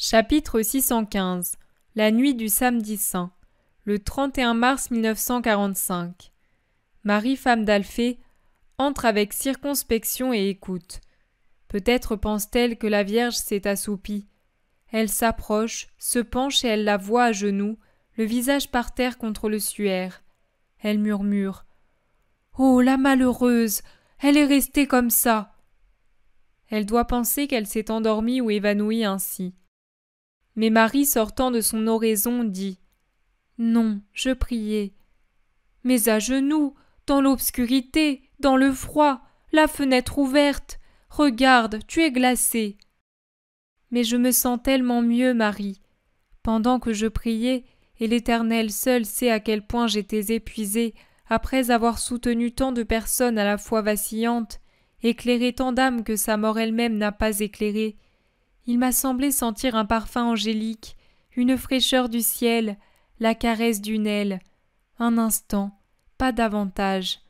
Chapitre 615 La nuit du samedi saint Le 31 mars 1945 Marie, femme d'Alphée, entre avec circonspection et écoute. Peut-être pense-t-elle que la Vierge s'est assoupie. Elle s'approche, se penche et elle la voit à genoux, le visage par terre contre le suaire. Elle murmure Oh la malheureuse Elle est restée comme ça Elle doit penser qu'elle s'est endormie ou évanouie ainsi. Mais Marie, sortant de son oraison, dit Non, je priais. Mais à genoux, dans l'obscurité, dans le froid, la fenêtre ouverte, regarde, tu es glacée. Mais je me sens tellement mieux, Marie. Pendant que je priais, et l'Éternel seul sait à quel point j'étais épuisée après avoir soutenu tant de personnes à la fois vacillantes, éclairé tant d'âmes que sa mort elle-même n'a pas éclairées, il m'a semblé sentir un parfum angélique, une fraîcheur du ciel, la caresse d'une aile. Un instant, pas davantage.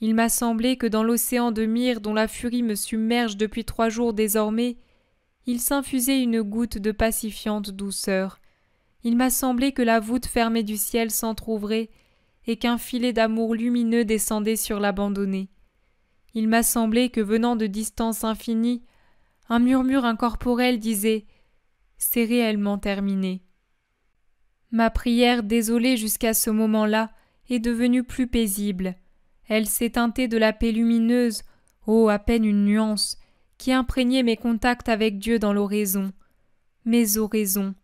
Il m'a semblé que dans l'océan de mire dont la furie me submerge depuis trois jours désormais, il s'infusait une goutte de pacifiante douceur. Il m'a semblé que la voûte fermée du ciel s'entr'ouvrait et qu'un filet d'amour lumineux descendait sur l'abandonné. Il m'a semblé que venant de distances infinies, un murmure incorporel disait C'est réellement terminé. Ma prière désolée jusqu'à ce moment-là est devenue plus paisible. Elle s'est teintée de la paix lumineuse, oh à peine une nuance, qui imprégnait mes contacts avec Dieu dans l'oraison. Mes oraisons.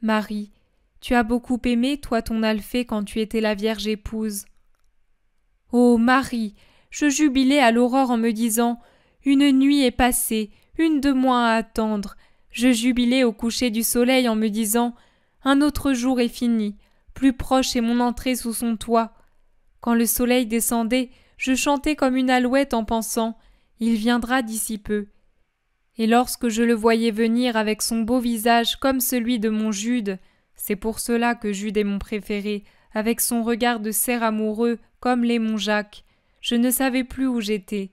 Marie, tu as beaucoup aimé, toi, ton Alphée, quand tu étais la Vierge épouse. oh, Marie, je jubilais à l'aurore en me disant Une nuit est passée, une de moi à attendre. Je jubilais au coucher du soleil en me disant Un autre jour est fini, plus proche est mon entrée sous son toit. Quand le soleil descendait, je chantais comme une alouette en pensant Il viendra d'ici peu. Et lorsque je le voyais venir avec son beau visage comme celui de mon Jude, c'est pour cela que Jude est mon préféré, avec son regard de cerf amoureux comme l'est mon Jacques, je ne savais plus où j'étais.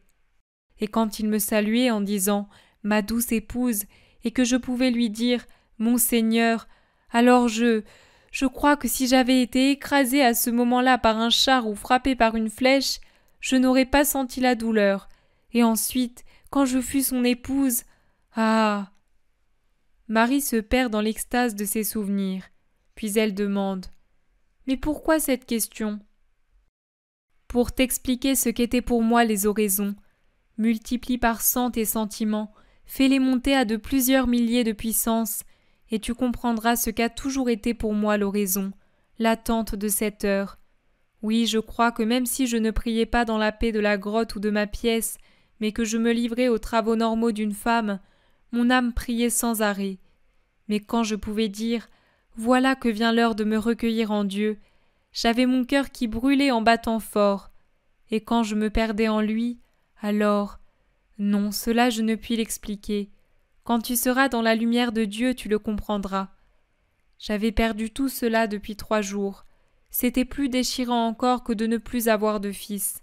Et quand il me saluait en disant ma douce épouse, et que je pouvais lui dire Monseigneur, alors je je crois que si j'avais été écrasée à ce moment là par un char ou frappée par une flèche, je n'aurais pas senti la douleur. Et ensuite, quand je fus son épouse. Ah. Marie se perd dans l'extase de ses souvenirs, puis elle demande. Mais pourquoi cette question? Pour t'expliquer ce qu'étaient pour moi les oraisons, multiplie par cent tes sentiments, fais-les monter à de plusieurs milliers de puissance, et tu comprendras ce qu'a toujours été pour moi l'oraison, l'attente de cette heure. Oui, je crois que même si je ne priais pas dans la paix de la grotte ou de ma pièce, mais que je me livrais aux travaux normaux d'une femme, mon âme priait sans arrêt. Mais quand je pouvais dire Voilà que vient l'heure de me recueillir en Dieu, j'avais mon cœur qui brûlait en battant fort, et quand je me perdais en lui, alors non, cela je ne puis l'expliquer. Quand tu seras dans la lumière de Dieu, tu le comprendras. J'avais perdu tout cela depuis trois jours. C'était plus déchirant encore que de ne plus avoir de fils.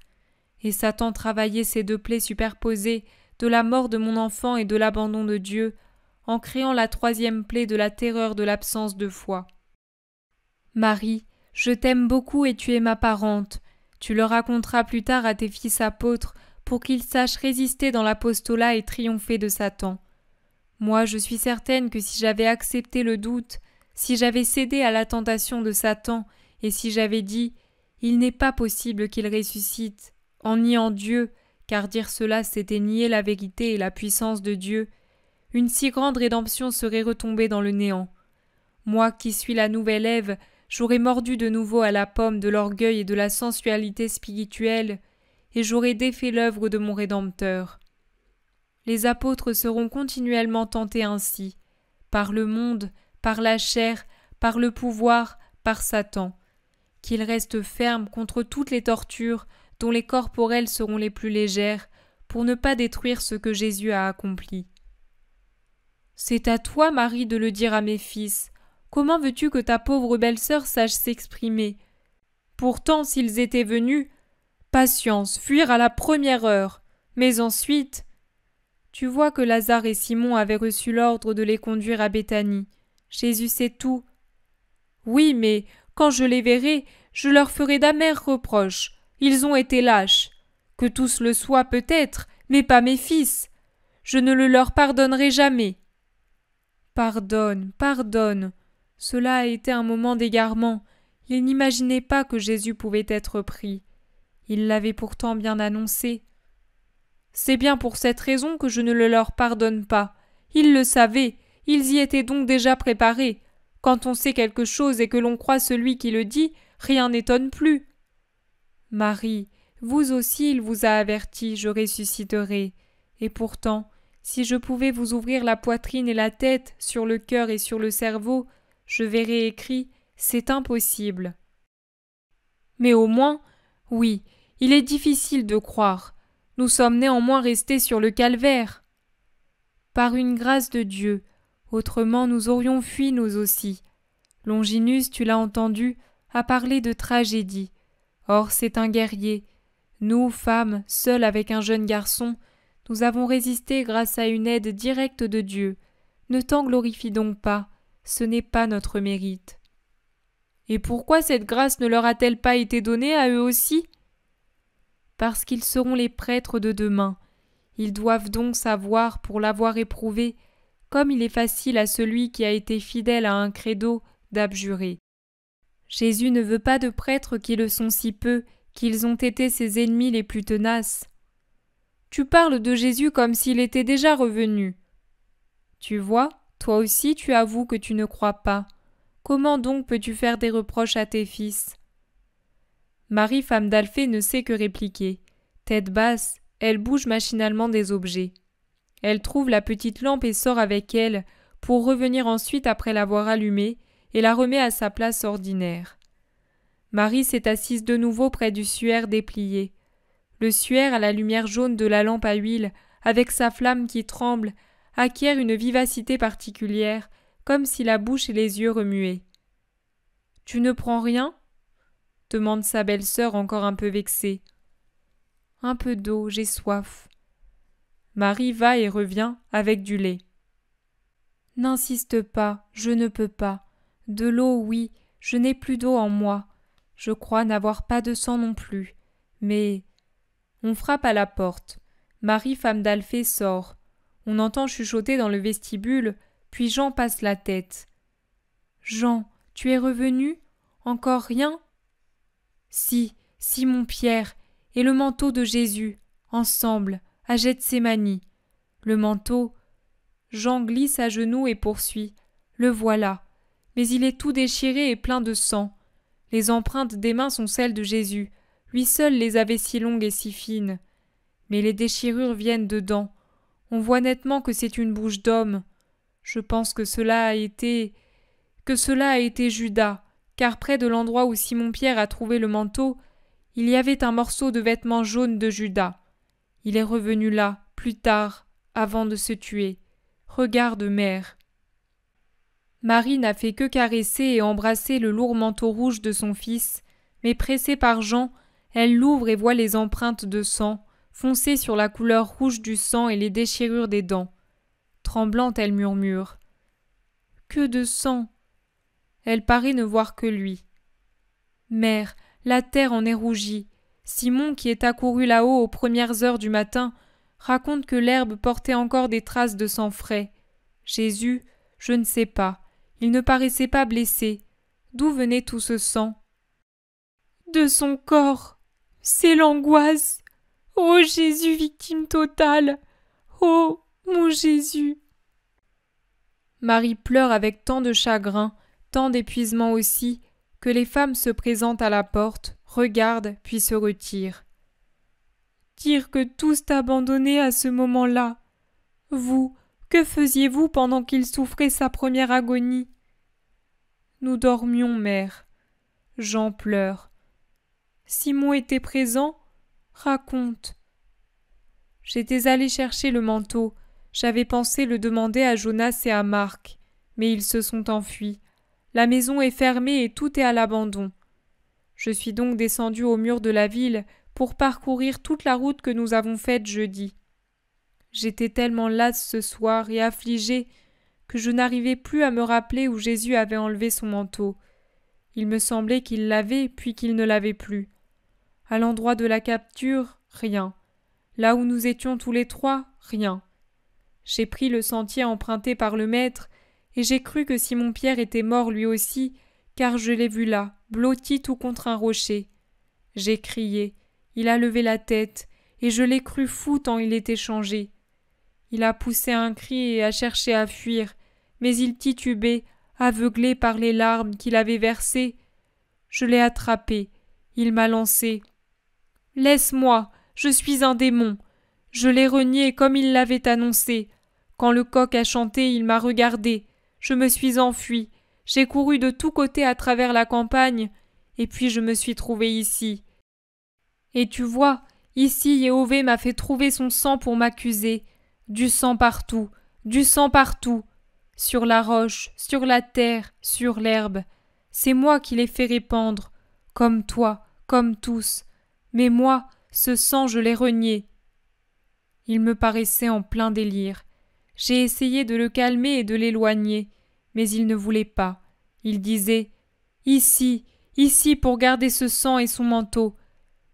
Et Satan travaillait ces deux plaies superposées de la mort de mon enfant et de l'abandon de Dieu, en créant la troisième plaie de la terreur de l'absence de foi. Marie, je t'aime beaucoup et tu es ma parente. Tu le raconteras plus tard à tes fils apôtres pour qu'il sache résister dans l'apostolat et triompher de Satan. Moi, je suis certaine que si j'avais accepté le doute, si j'avais cédé à la tentation de Satan, et si j'avais dit Il n'est pas possible qu'il ressuscite, en niant Dieu, car dire cela c'était nier la vérité et la puissance de Dieu, une si grande rédemption serait retombée dans le néant. Moi qui suis la nouvelle Ève, j'aurais mordu de nouveau à la pomme de l'orgueil et de la sensualité spirituelle, et j'aurai défait l'œuvre de mon Rédempteur. Les apôtres seront continuellement tentés ainsi, par le monde, par la chair, par le pouvoir, par Satan, qu'ils restent fermes contre toutes les tortures dont les corporelles seront les plus légères, pour ne pas détruire ce que Jésus a accompli. C'est à toi, Marie, de le dire à mes fils. Comment veux-tu que ta pauvre belle-sœur sache s'exprimer Pourtant, s'ils étaient venus, Patience, fuir à la première heure. Mais ensuite. Tu vois que Lazare et Simon avaient reçu l'ordre de les conduire à Béthanie. Jésus sait tout. Oui, mais quand je les verrai, je leur ferai d'amers reproches. Ils ont été lâches. Que tous le soient peut-être, mais pas mes fils. Je ne le leur pardonnerai jamais. Pardonne, pardonne. Cela a été un moment d'égarement. Ils n'imaginaient pas que Jésus pouvait être pris. Il l'avait pourtant bien annoncé. C'est bien pour cette raison que je ne le leur pardonne pas. Ils le savaient, ils y étaient donc déjà préparés. Quand on sait quelque chose et que l'on croit celui qui le dit, rien n'étonne plus. Marie, vous aussi il vous a averti, je ressusciterai. Et pourtant, si je pouvais vous ouvrir la poitrine et la tête, sur le cœur et sur le cerveau, je verrais écrit C'est impossible. Mais au moins, oui, il est difficile de croire. Nous sommes néanmoins restés sur le calvaire. Par une grâce de Dieu, autrement nous aurions fui nous aussi. Longinus, tu l'as entendu, a parlé de tragédie. Or c'est un guerrier. Nous, femmes, seules avec un jeune garçon, nous avons résisté grâce à une aide directe de Dieu. Ne t'en glorifie donc pas, ce n'est pas notre mérite. Et pourquoi cette grâce ne leur a-t-elle pas été donnée à eux aussi Parce qu'ils seront les prêtres de demain. Ils doivent donc savoir, pour l'avoir éprouvé, comme il est facile à celui qui a été fidèle à un credo d'abjurer. Jésus ne veut pas de prêtres qui le sont si peu qu'ils ont été ses ennemis les plus tenaces. Tu parles de Jésus comme s'il était déjà revenu. Tu vois, toi aussi tu avoues que tu ne crois pas. Comment donc peux-tu faire des reproches à tes fils Marie, femme d'Alphée, ne sait que répliquer. Tête basse, elle bouge machinalement des objets. Elle trouve la petite lampe et sort avec elle, pour revenir ensuite après l'avoir allumée et la remet à sa place ordinaire. Marie s'est assise de nouveau près du suaire déplié. Le suaire à la lumière jaune de la lampe à huile, avec sa flamme qui tremble, acquiert une vivacité particulière comme si la bouche et les yeux remuaient. Tu ne prends rien demande sa belle-sœur encore un peu vexée. Un peu d'eau, j'ai soif. Marie va et revient avec du lait. N'insiste pas, je ne peux pas. De l'eau, oui, je n'ai plus d'eau en moi. Je crois n'avoir pas de sang non plus. Mais. On frappe à la porte. Marie, femme d'Alphée, sort. On entend chuchoter dans le vestibule puis Jean passe la tête. Jean, tu es revenu? Encore rien? Si, Simon Pierre, et le manteau de Jésus, ensemble, à manies. Le manteau. Jean glisse à genoux et poursuit. Le voilà. Mais il est tout déchiré et plein de sang. Les empreintes des mains sont celles de Jésus. Lui seul les avait si longues et si fines. Mais les déchirures viennent dedans. On voit nettement que c'est une bouche d'homme. Je pense que cela a été que cela a été Judas, car près de l'endroit où Simon Pierre a trouvé le manteau, il y avait un morceau de vêtement jaune de Judas. Il est revenu là, plus tard, avant de se tuer. Regarde, mère. Marie n'a fait que caresser et embrasser le lourd manteau rouge de son fils, mais pressée par Jean, elle l'ouvre et voit les empreintes de sang, foncées sur la couleur rouge du sang et les déchirures des dents. Tremblante, elle murmure Que de sang Elle paraît ne voir que lui. Mère, la terre en est rougie. Simon, qui est accouru là-haut aux premières heures du matin, raconte que l'herbe portait encore des traces de sang frais. Jésus, je ne sais pas, il ne paraissait pas blessé. D'où venait tout ce sang De son corps. C'est l'angoisse. Ô oh, Jésus victime totale. Oh. Mon Jésus. Marie pleure avec tant de chagrin, tant d'épuisement aussi, que les femmes se présentent à la porte, regardent, puis se retirent. Dire que tous t'abandonnaient à ce moment-là. Vous, que faisiez-vous pendant qu'il souffrait sa première agonie Nous dormions, mère. Jean pleure. Simon était présent Raconte. J'étais allée chercher le manteau. J'avais pensé le demander à Jonas et à Marc, mais ils se sont enfuis. La maison est fermée et tout est à l'abandon. Je suis donc descendu au mur de la ville pour parcourir toute la route que nous avons faite jeudi. J'étais tellement lasse ce soir et affligée que je n'arrivais plus à me rappeler où Jésus avait enlevé son manteau. Il me semblait qu'il l'avait puis qu'il ne l'avait plus. À l'endroit de la capture, rien. Là où nous étions tous les trois, rien. J'ai pris le sentier emprunté par le maître, et j'ai cru que Simon Pierre était mort lui aussi, car je l'ai vu là, blotti tout contre un rocher. J'ai crié, il a levé la tête, et je l'ai cru fou tant il était changé. Il a poussé un cri et a cherché à fuir, mais il titubait, aveuglé par les larmes qu'il avait versées. Je l'ai attrapé, il m'a lancé. Laisse moi, je suis un démon, je l'ai renié comme il l'avait annoncé. Quand le coq a chanté, il m'a regardé. Je me suis enfui. J'ai couru de tous côtés à travers la campagne, et puis je me suis trouvé ici. Et tu vois, ici Yéhové m'a fait trouver son sang pour m'accuser. Du sang partout, du sang partout. Sur la roche, sur la terre, sur l'herbe. C'est moi qui l'ai fait répandre, comme toi, comme tous. Mais moi, ce sang je l'ai renié. Il me paraissait en plein délire. J'ai essayé de le calmer et de l'éloigner, mais il ne voulait pas. Il disait Ici, ici pour garder ce sang et son manteau.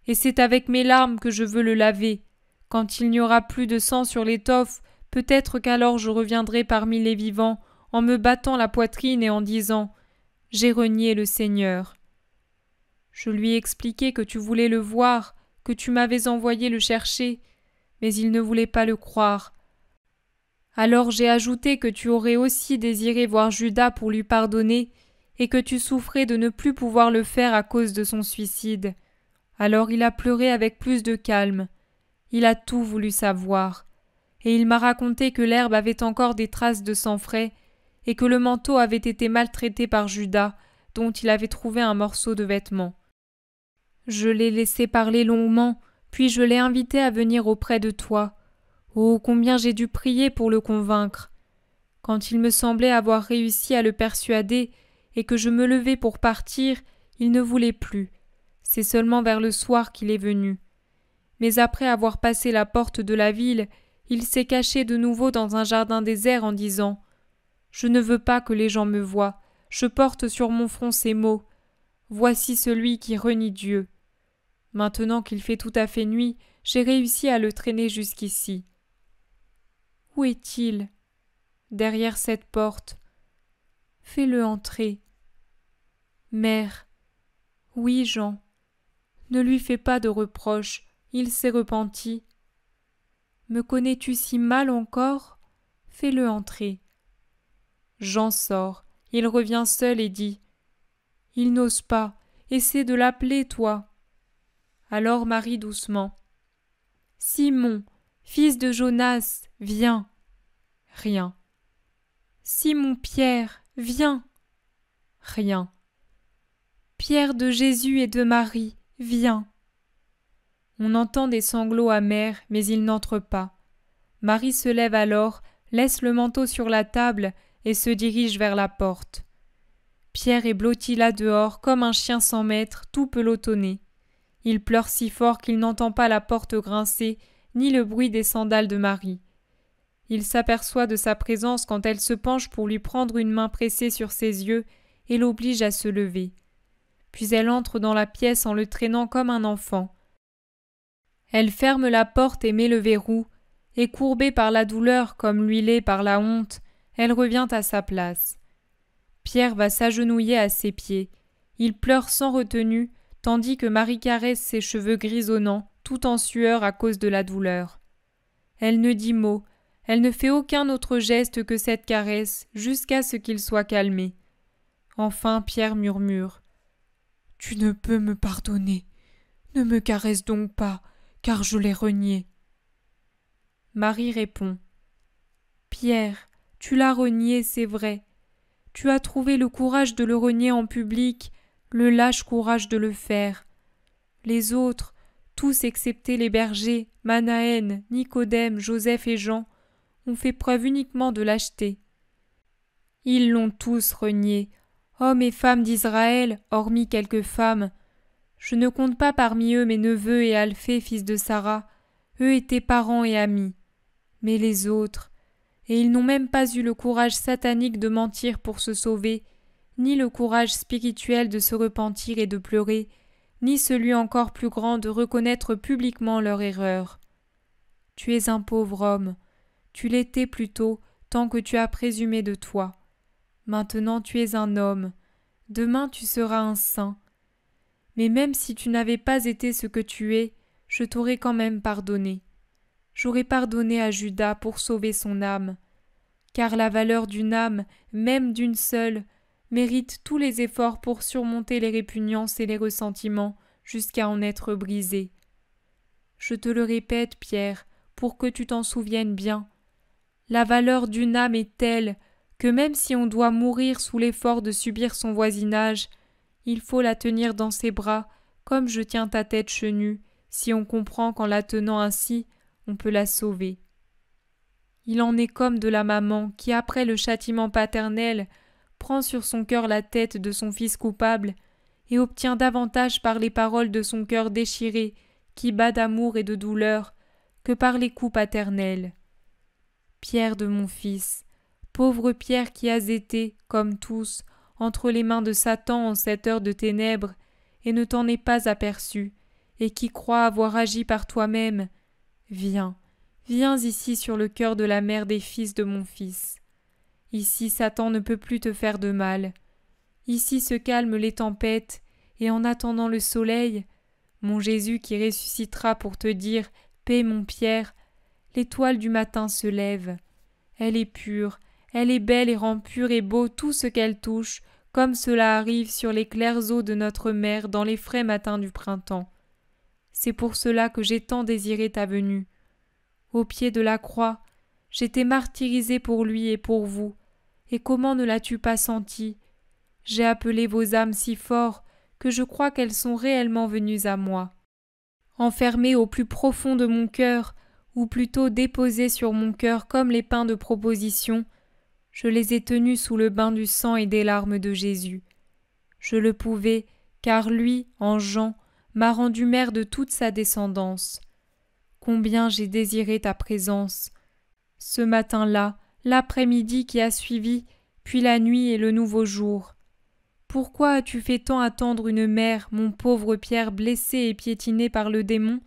Et c'est avec mes larmes que je veux le laver. Quand il n'y aura plus de sang sur l'étoffe, peut-être qu'alors je reviendrai parmi les vivants en me battant la poitrine et en disant J'ai renié le Seigneur. Je lui expliquai que tu voulais le voir, que tu m'avais envoyé le chercher, mais il ne voulait pas le croire. Alors j'ai ajouté que tu aurais aussi désiré voir Judas pour lui pardonner, et que tu souffrais de ne plus pouvoir le faire à cause de son suicide. Alors il a pleuré avec plus de calme. Il a tout voulu savoir, et il m'a raconté que l'herbe avait encore des traces de sang frais, et que le manteau avait été maltraité par Judas, dont il avait trouvé un morceau de vêtement. Je l'ai laissé parler longuement, puis je l'ai invité à venir auprès de toi. Oh, combien j'ai dû prier pour le convaincre. Quand il me semblait avoir réussi à le persuader, et que je me levais pour partir, il ne voulait plus. C'est seulement vers le soir qu'il est venu. Mais après avoir passé la porte de la ville, il s'est caché de nouveau dans un jardin désert en disant Je ne veux pas que les gens me voient, je porte sur mon front ces mots. Voici celui qui renie Dieu. Maintenant qu'il fait tout à fait nuit, j'ai réussi à le traîner jusqu'ici. Où est-il Derrière cette porte. Fais-le entrer. Mère. Oui, Jean. Ne lui fais pas de reproches, il s'est repenti. Me connais-tu si mal encore Fais-le entrer. Jean sort, il revient seul et dit Il n'ose pas, essaie de l'appeler, toi. Alors Marie doucement. Simon, fils de Jonas, viens. Rien. Simon Pierre, viens. Rien. Pierre de Jésus et de Marie, viens. On entend des sanglots amers, mais il n'entre pas. Marie se lève alors, laisse le manteau sur la table et se dirige vers la porte. Pierre est blotti là dehors comme un chien sans maître, tout pelotonné. Il pleure si fort qu'il n'entend pas la porte grincer, ni le bruit des sandales de Marie. Il s'aperçoit de sa présence quand elle se penche pour lui prendre une main pressée sur ses yeux et l'oblige à se lever. Puis elle entre dans la pièce en le traînant comme un enfant. Elle ferme la porte et met le verrou, et courbée par la douleur comme lui l'est par la honte, elle revient à sa place. Pierre va s'agenouiller à ses pieds. Il pleure sans retenue, tandis que Marie caresse ses cheveux grisonnants, tout en sueur à cause de la douleur. Elle ne dit mot, elle ne fait aucun autre geste que cette caresse jusqu'à ce qu'il soit calmé. Enfin Pierre murmure. Tu ne peux me pardonner. Ne me caresse donc pas, car je l'ai renié. Marie répond. Pierre, tu l'as renié, c'est vrai. Tu as trouvé le courage de le renier en public, le lâche courage de le faire. Les autres, tous excepté les bergers, Manaen, Nicodème, Joseph et Jean, ont fait preuve uniquement de lâcheté. Ils l'ont tous renié, hommes et femmes d'Israël, hormis quelques femmes. Je ne compte pas parmi eux mes neveux et Alphée, fils de Sarah, eux étaient parents et amis. Mais les autres, et ils n'ont même pas eu le courage satanique de mentir pour se sauver, ni le courage spirituel de se repentir et de pleurer, ni celui encore plus grand de reconnaître publiquement leur erreur. Tu es un pauvre homme, tu l'étais plutôt tant que tu as présumé de toi. Maintenant tu es un homme, demain tu seras un saint. Mais même si tu n'avais pas été ce que tu es, je t'aurais quand même pardonné. J'aurais pardonné à Judas pour sauver son âme. Car la valeur d'une âme, même d'une seule, mérite tous les efforts pour surmonter les répugnances et les ressentiments jusqu'à en être brisé. Je te le répète, Pierre, pour que tu t'en souviennes bien. La valeur d'une âme est telle que même si on doit mourir sous l'effort de subir son voisinage, il faut la tenir dans ses bras, comme je tiens ta tête chenue, si on comprend qu'en la tenant ainsi, on peut la sauver. Il en est comme de la maman qui, après le châtiment paternel, prend sur son cœur la tête de son fils coupable, et obtient davantage par les paroles de son cœur déchiré, qui bat d'amour et de douleur, que par les coups paternels. Pierre de mon fils, pauvre Pierre qui as été, comme tous, entre les mains de Satan en cette heure de ténèbres, et ne t'en es pas aperçu, et qui croit avoir agi par toi-même, viens, viens ici sur le cœur de la mère des fils de mon fils. Ici Satan ne peut plus te faire de mal. Ici se calment les tempêtes, et en attendant le soleil, mon Jésus qui ressuscitera pour te dire Paix mon Pierre, l'étoile du matin se lève. Elle est pure, elle est belle et rend pur et beau tout ce qu'elle touche, comme cela arrive sur les claires eaux de notre mer dans les frais matins du printemps. C'est pour cela que j'ai tant désiré ta venue. Au pied de la croix, J'étais martyrisée pour lui et pour vous, et comment ne l'as-tu pas sentie J'ai appelé vos âmes si fort que je crois qu'elles sont réellement venues à moi. Enfermées au plus profond de mon cœur, ou plutôt déposées sur mon cœur comme les pains de proposition, je les ai tenues sous le bain du sang et des larmes de Jésus. Je le pouvais, car lui, en Jean, m'a rendu mère de toute sa descendance. Combien j'ai désiré ta présence, ce matin-là, l'après-midi qui a suivi, puis la nuit et le nouveau jour. Pourquoi as-tu fait tant attendre une mère, mon pauvre Pierre blessé et piétiné par le démon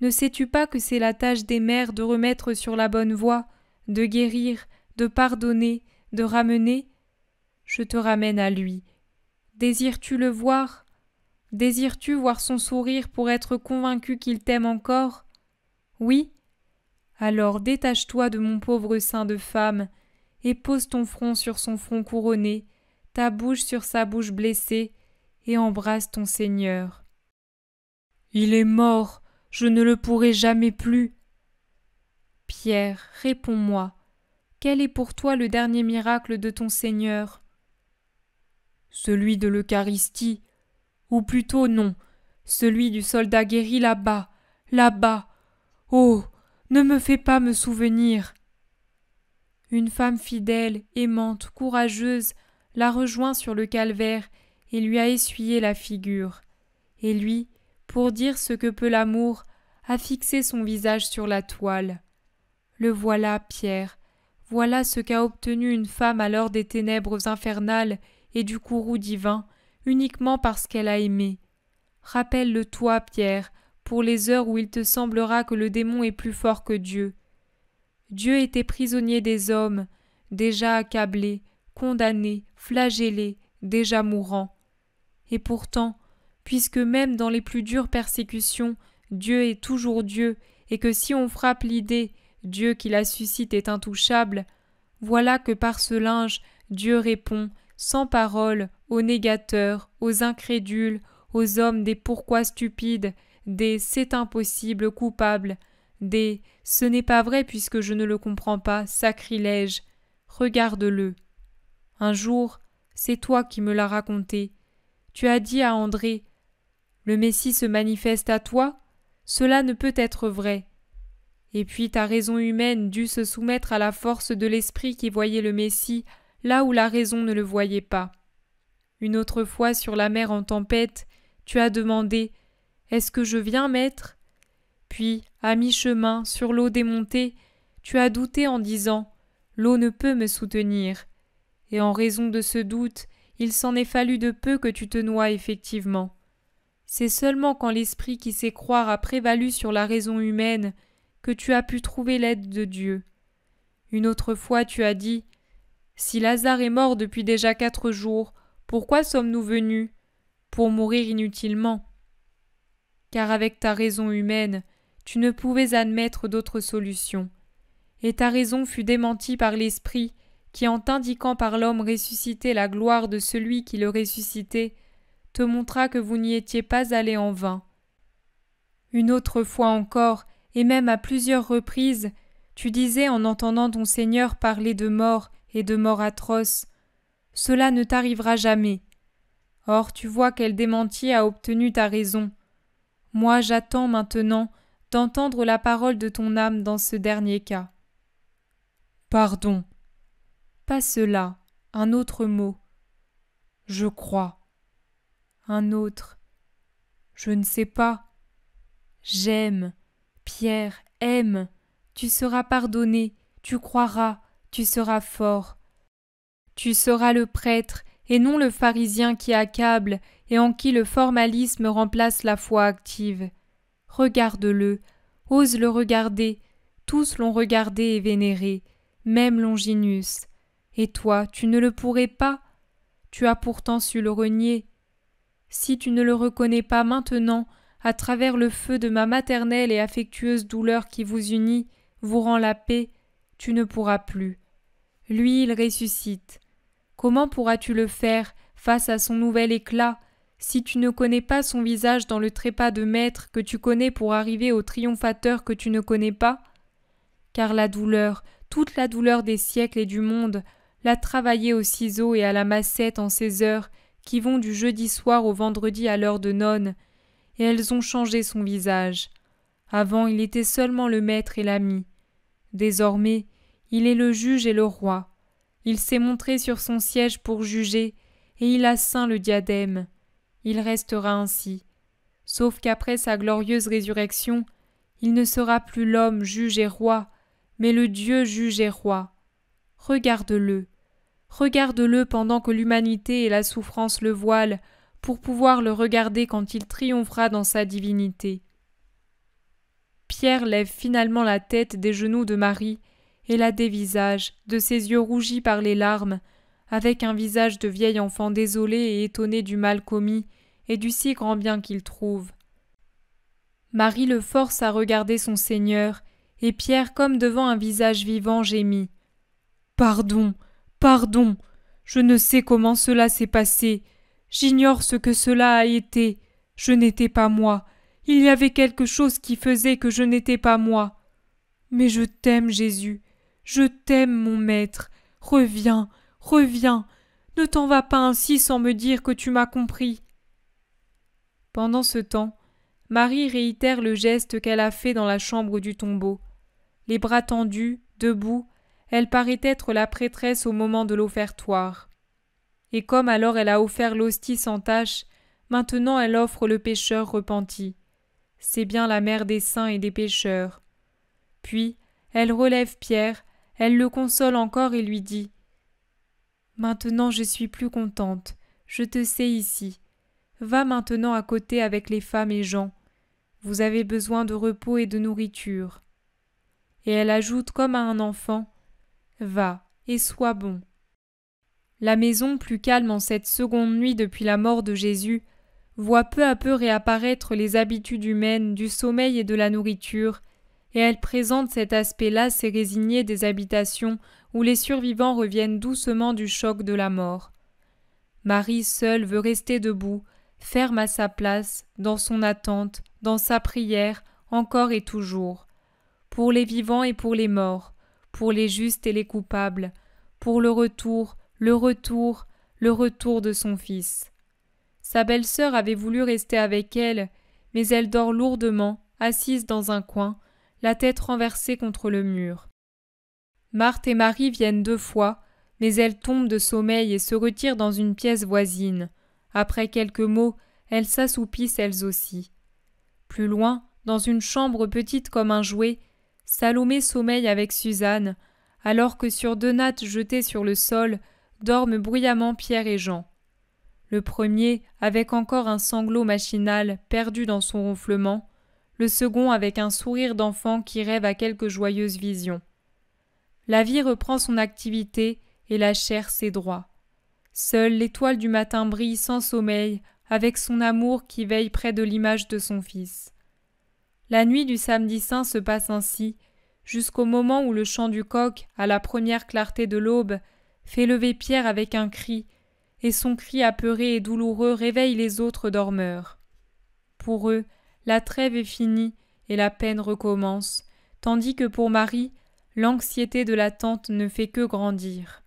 Ne sais-tu pas que c'est la tâche des mères de remettre sur la bonne voie, de guérir, de pardonner, de ramener Je te ramène à lui. Désires-tu le voir Désires-tu voir son sourire pour être convaincu qu'il t'aime encore Oui, alors détache-toi de mon pauvre sein de femme, et pose ton front sur son front couronné, ta bouche sur sa bouche blessée, et embrasse ton Seigneur. Il est mort, je ne le pourrai jamais plus. Pierre, réponds-moi, quel est pour toi le dernier miracle de ton Seigneur Celui de l'Eucharistie, ou plutôt non, celui du soldat guéri là-bas, là-bas. Oh ne me fais pas me souvenir. Une femme fidèle, aimante, courageuse, l'a rejoint sur le calvaire et lui a essuyé la figure. Et lui, pour dire ce que peut l'amour, a fixé son visage sur la toile. Le voilà, Pierre, voilà ce qu'a obtenu une femme à l'heure des ténèbres infernales et du courroux divin, uniquement parce qu'elle a aimé. Rappelle-le-toi, Pierre, pour les heures où il te semblera que le démon est plus fort que Dieu. Dieu était prisonnier des hommes, déjà accablé, condamné, flagellé, déjà mourant. Et pourtant, puisque même dans les plus dures persécutions, Dieu est toujours Dieu, et que si on frappe l'idée Dieu qui la suscite est intouchable, voilà que par ce linge Dieu répond, sans parole, aux négateurs, aux incrédules, aux hommes des pourquoi stupides, des c'est impossible coupable », des ce n'est pas vrai puisque je ne le comprends pas sacrilège. Regarde-le. Un jour, c'est toi qui me l'as raconté. Tu as dit à André Le Messie se manifeste à toi Cela ne peut être vrai. Et puis ta raison humaine dut se soumettre à la force de l'esprit qui voyait le Messie là où la raison ne le voyait pas. Une autre fois sur la mer en tempête, tu as demandé est-ce que je viens, maître Puis, à mi-chemin, sur l'eau démontée, tu as douté en disant L'eau ne peut me soutenir. Et en raison de ce doute, il s'en est fallu de peu que tu te noies effectivement. C'est seulement quand l'esprit qui sait croire a prévalu sur la raison humaine que tu as pu trouver l'aide de Dieu. Une autre fois tu as dit Si Lazare est mort depuis déjà quatre jours, pourquoi sommes-nous venus Pour mourir inutilement car avec ta raison humaine, tu ne pouvais admettre d'autre solution. Et ta raison fut démentie par l'Esprit, qui, en t'indiquant par l'homme ressuscité la gloire de celui qui le ressuscitait, te montra que vous n'y étiez pas allé en vain. Une autre fois encore, et même à plusieurs reprises, tu disais en entendant ton Seigneur parler de mort et de mort atroce. Cela ne t'arrivera jamais. Or tu vois quel démenti a obtenu ta raison, moi j'attends maintenant d'entendre la parole de ton âme dans ce dernier cas. Pardon. Pas cela, un autre mot. Je crois. Un autre. Je ne sais pas. J'aime. Pierre, aime. Tu seras pardonné, tu croiras, tu seras fort. Tu seras le prêtre et non le pharisien qui accable et en qui le formalisme remplace la foi active. Regarde-le, ose le regarder, tous l'ont regardé et vénéré, même Longinus. Et toi, tu ne le pourrais pas Tu as pourtant su le renier. Si tu ne le reconnais pas maintenant, à travers le feu de ma maternelle et affectueuse douleur qui vous unit, vous rend la paix, tu ne pourras plus. Lui, il ressuscite. Comment pourras-tu le faire face à son nouvel éclat si tu ne connais pas son visage dans le trépas de maître que tu connais pour arriver au triomphateur que tu ne connais pas Car la douleur, toute la douleur des siècles et du monde, la travaillée au ciseau et à la massette en ces heures qui vont du jeudi soir au vendredi à l'heure de nonne, et elles ont changé son visage. Avant il était seulement le maître et l'ami. Désormais il est le juge et le roi. Il s'est montré sur son siège pour juger, et il a saint le diadème. Il restera ainsi. Sauf qu'après sa glorieuse résurrection, il ne sera plus l'homme juge et roi, mais le Dieu juge et roi. Regarde-le. Regarde-le pendant que l'humanité et la souffrance le voilent, pour pouvoir le regarder quand il triomphera dans sa divinité. Pierre lève finalement la tête des genoux de Marie et la dévisage, de ses yeux rougis par les larmes, avec un visage de vieil enfant désolé et étonné du mal commis et du si grand bien qu'il trouve. Marie le force à regarder son Seigneur, et Pierre, comme devant un visage vivant, gémit. Pardon, pardon. Je ne sais comment cela s'est passé. J'ignore ce que cela a été. Je n'étais pas moi. Il y avait quelque chose qui faisait que je n'étais pas moi. Mais je t'aime, Jésus. Je t'aime, mon maître. Reviens, reviens. Ne t'en vas pas ainsi sans me dire que tu m'as compris. Pendant ce temps, Marie réitère le geste qu'elle a fait dans la chambre du tombeau. Les bras tendus, debout, elle paraît être la prêtresse au moment de l'offertoire. Et comme alors elle a offert l'hostie sans tache, maintenant elle offre le pécheur repenti. C'est bien la mère des saints et des pécheurs. Puis elle relève Pierre, elle le console encore et lui dit Maintenant je suis plus contente, je te sais ici. Va maintenant à côté avec les femmes et gens. Vous avez besoin de repos et de nourriture. Et elle ajoute comme à un enfant Va et sois bon. La maison, plus calme en cette seconde nuit depuis la mort de Jésus, voit peu à peu réapparaître les habitudes humaines du sommeil et de la nourriture, et elle présente cet aspect là et résigné des habitations où les survivants reviennent doucement du choc de la mort. Marie seule veut rester debout, ferme à sa place, dans son attente, dans sa prière, encore et toujours. Pour les vivants et pour les morts, pour les justes et les coupables, pour le retour, le retour, le retour de son fils. Sa belle-sœur avait voulu rester avec elle, mais elle dort lourdement, assise dans un coin, la tête renversée contre le mur. Marthe et Marie viennent deux fois, mais elles tombent de sommeil et se retirent dans une pièce voisine. Après quelques mots, elles s'assoupissent elles aussi. Plus loin, dans une chambre petite comme un jouet, Salomé sommeille avec Suzanne, alors que sur deux nattes jetées sur le sol dorment bruyamment Pierre et Jean. Le premier, avec encore un sanglot machinal perdu dans son ronflement, le second avec un sourire d'enfant qui rêve à quelque joyeuse vision. La vie reprend son activité et la chair ses droits. Seule l'étoile du matin brille sans sommeil avec son amour qui veille près de l'image de son Fils. La nuit du samedi saint se passe ainsi, jusqu'au moment où le chant du coq, à la première clarté de l'aube, fait lever Pierre avec un cri, et son cri apeuré et douloureux réveille les autres dormeurs. Pour eux, la trêve est finie et la peine recommence, tandis que pour Marie, l'anxiété de l'attente ne fait que grandir.